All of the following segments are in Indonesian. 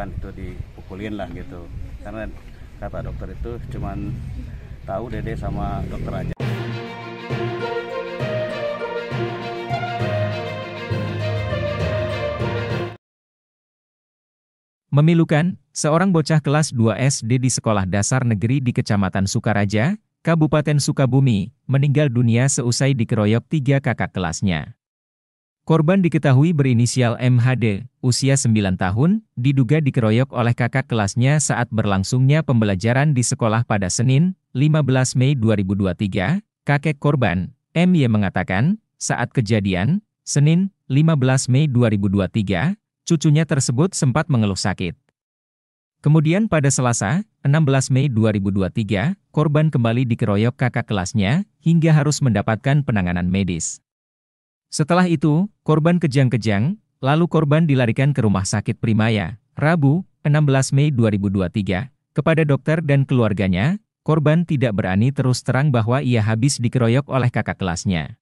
misalkan itu dipukulin lah gitu karena kata dokter itu cuman tahu dede sama dokter aja Memilukan, seorang bocah kelas 2 SD di sekolah dasar negeri di Kecamatan Sukaraja, Kabupaten Sukabumi, meninggal dunia seusai dikeroyok tiga kakak kelasnya. Korban diketahui berinisial MHD, usia 9 tahun, diduga dikeroyok oleh kakak kelasnya saat berlangsungnya pembelajaran di sekolah pada Senin, 15 Mei 2023. Kakek korban, MY mengatakan, saat kejadian, Senin, 15 Mei 2023, cucunya tersebut sempat mengeluh sakit. Kemudian pada Selasa, 16 Mei 2023, korban kembali dikeroyok kakak kelasnya hingga harus mendapatkan penanganan medis. Setelah itu, korban kejang-kejang, lalu korban dilarikan ke Rumah Sakit Primaya, Rabu, 16 Mei 2023, kepada dokter dan keluarganya, korban tidak berani terus terang bahwa ia habis dikeroyok oleh kakak kelasnya.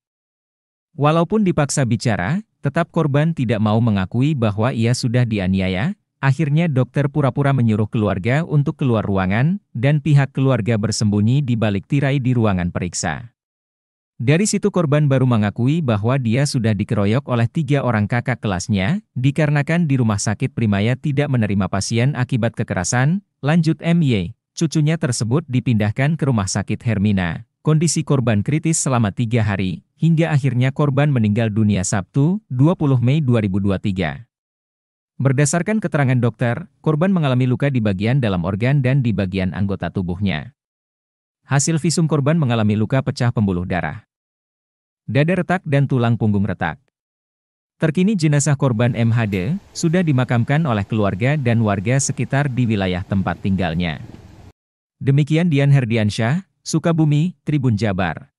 Walaupun dipaksa bicara, tetap korban tidak mau mengakui bahwa ia sudah dianiaya, akhirnya dokter pura-pura menyuruh keluarga untuk keluar ruangan, dan pihak keluarga bersembunyi di balik tirai di ruangan periksa. Dari situ korban baru mengakui bahwa dia sudah dikeroyok oleh tiga orang kakak kelasnya, dikarenakan di rumah sakit Primaya tidak menerima pasien akibat kekerasan, lanjut MY. Cucunya tersebut dipindahkan ke rumah sakit Hermina. Kondisi korban kritis selama tiga hari, hingga akhirnya korban meninggal dunia Sabtu, 20 Mei 2023. Berdasarkan keterangan dokter, korban mengalami luka di bagian dalam organ dan di bagian anggota tubuhnya. Hasil visum korban mengalami luka pecah pembuluh darah dada retak dan tulang punggung retak. Terkini jenazah korban MHD sudah dimakamkan oleh keluarga dan warga sekitar di wilayah tempat tinggalnya. Demikian Dian Herdiansyah, Sukabumi, Tribun Jabar.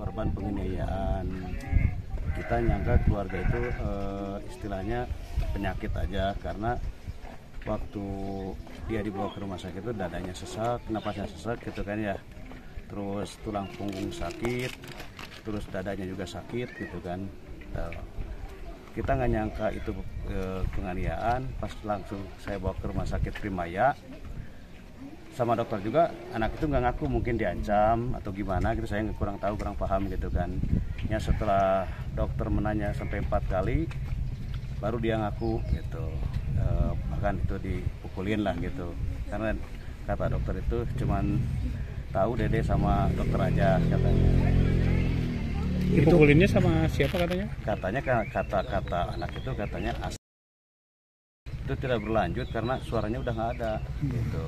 Korban penganiayaan kita nyangka keluarga itu e, istilahnya penyakit aja karena waktu dia dibawa ke rumah sakit itu dadanya sesak, napasnya sesak gitu kan ya terus tulang punggung sakit, terus dadanya juga sakit gitu kan. Eh, kita nggak nyangka itu eh, penganiayaan, pas langsung saya bawa ke rumah sakit Primaya. Sama dokter juga anak itu nggak ngaku mungkin diancam atau gimana gitu saya kurang tahu kurang paham gitu kan. Ya setelah dokter menanya sampai empat kali baru dia ngaku gitu eh, bahkan itu dipukulin lah gitu karena kata dokter itu cuman tahu Dede sama dokter aja katanya. Dipukulinnya sama siapa katanya? Katanya kata-kata anak itu katanya as itu tidak berlanjut karena suaranya udah nggak ada hmm. gitu.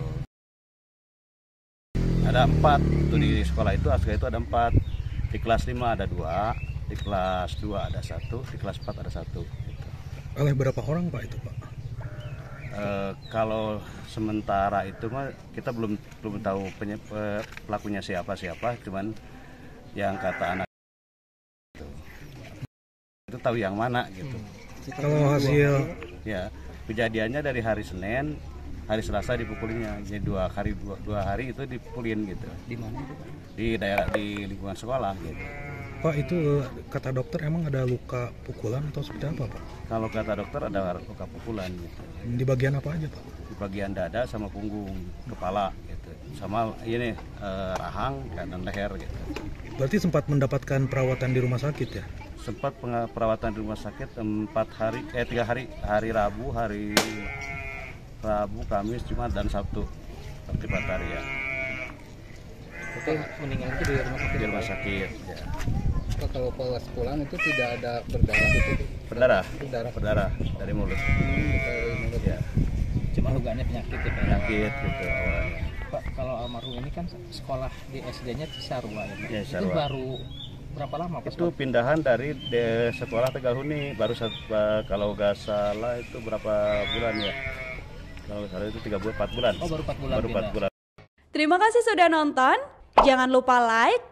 Ada empat itu di sekolah itu Aska itu ada empat di kelas lima ada dua di kelas dua ada satu di kelas empat ada satu. Gitu. Oleh berapa orang pak itu pak? Eh, kalau sementara itu mah kita belum belum tahu penyep, pelakunya siapa siapa, cuman yang kata anak itu, itu tahu yang mana gitu. Kalau hmm. hasil ya kejadiannya dari hari Senin hari Selasa dipukulinnya jadi dua hari dua, dua hari itu dipukulin gitu di mana di daerah di lingkungan sekolah gitu Pak itu kata dokter emang ada luka pukulan atau seperti apa Pak? Kalau kata dokter ada luka pukulan gitu. Di bagian apa aja Pak? Di bagian dada sama punggung, kepala gitu. Sama ini eh, rahang dan leher gitu. Berarti sempat mendapatkan perawatan di rumah sakit ya? Sempat perawatan di rumah sakit empat hari eh tiga hari hari Rabu, hari Rabu, Kamis, Jumat dan Sabtu hari ya? Oke, mendingan itu di rumah sakit. Di rumah sakit, ya apa kalau pas pulang itu tidak ada berdarah itu berdarah berdarah berdarah dari mulut hmm, dari iya. mulut ya cuma lukanya penyakit ya penyakit gitu awalnya pak kalau almarhum ini kan sekolah di SD-nya Sarua ya, ya Cisarua. itu baru berapa lama Pak? itu pindahan dari de, sekolah Huni baru satu, kalau nggak salah itu berapa bulan ya kalau nggak salah itu tiga bulan empat bulan oh baru empat bulan baru empat bulan terima kasih sudah nonton jangan lupa like